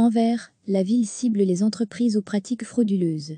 Envers, la ville cible les entreprises aux pratiques frauduleuses.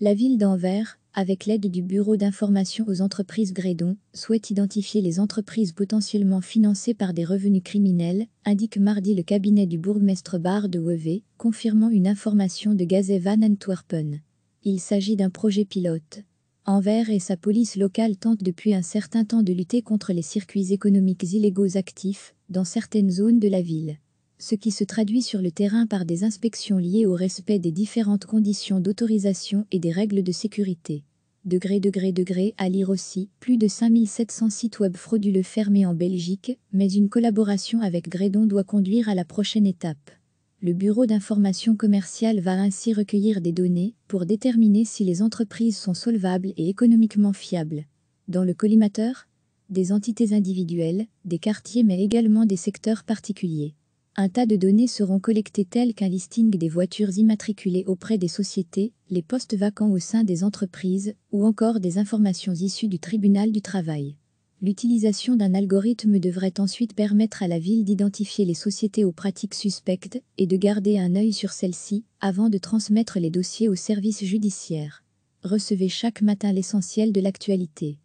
La ville d'Anvers, avec l'aide du Bureau d'information aux entreprises Grédon, souhaite identifier les entreprises potentiellement financées par des revenus criminels, indique mardi le cabinet du bourgmestre Bar de Wevey, confirmant une information de Van Antwerpen. Il s'agit d'un projet pilote. Anvers et sa police locale tentent depuis un certain temps de lutter contre les circuits économiques illégaux actifs dans certaines zones de la ville ce qui se traduit sur le terrain par des inspections liées au respect des différentes conditions d'autorisation et des règles de sécurité. Degré, degré, degré, à lire aussi, plus de 5700 sites web frauduleux fermés en Belgique, mais une collaboration avec Gredon doit conduire à la prochaine étape. Le Bureau d'information commerciale va ainsi recueillir des données pour déterminer si les entreprises sont solvables et économiquement fiables. Dans le collimateur, des entités individuelles, des quartiers mais également des secteurs particuliers. Un tas de données seront collectées telles qu'un listing des voitures immatriculées auprès des sociétés, les postes vacants au sein des entreprises ou encore des informations issues du tribunal du travail. L'utilisation d'un algorithme devrait ensuite permettre à la ville d'identifier les sociétés aux pratiques suspectes et de garder un œil sur celles-ci avant de transmettre les dossiers aux services judiciaires. Recevez chaque matin l'essentiel de l'actualité.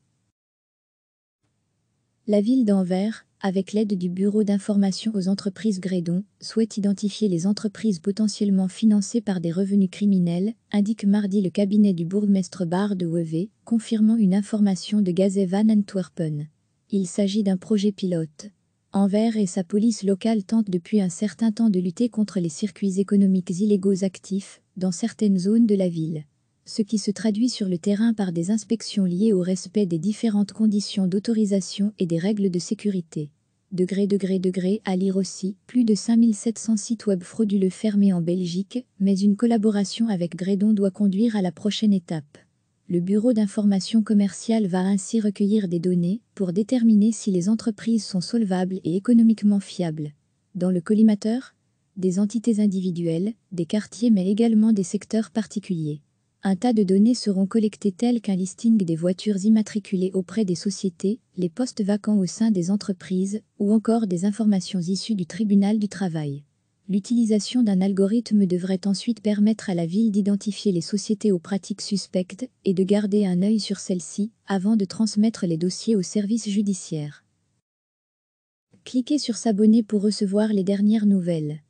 La ville d'Anvers, avec l'aide du Bureau d'information aux entreprises Gredon, souhaite identifier les entreprises potentiellement financées par des revenus criminels, indique mardi le cabinet du bourgmestre Bar de Weve, confirmant une information de Van Antwerpen. Il s'agit d'un projet pilote. Anvers et sa police locale tentent depuis un certain temps de lutter contre les circuits économiques illégaux actifs dans certaines zones de la ville ce qui se traduit sur le terrain par des inspections liées au respect des différentes conditions d'autorisation et des règles de sécurité. Degré, degré, degré, à lire aussi, plus de 5700 sites web frauduleux fermés en Belgique, mais une collaboration avec Gredon doit conduire à la prochaine étape. Le Bureau d'information commerciale va ainsi recueillir des données pour déterminer si les entreprises sont solvables et économiquement fiables. Dans le collimateur, des entités individuelles, des quartiers mais également des secteurs particuliers. Un tas de données seront collectées telles qu'un listing des voitures immatriculées auprès des sociétés, les postes vacants au sein des entreprises ou encore des informations issues du tribunal du travail. L'utilisation d'un algorithme devrait ensuite permettre à la ville d'identifier les sociétés aux pratiques suspectes et de garder un œil sur celles-ci avant de transmettre les dossiers au service judiciaire. Cliquez sur S'abonner pour recevoir les dernières nouvelles.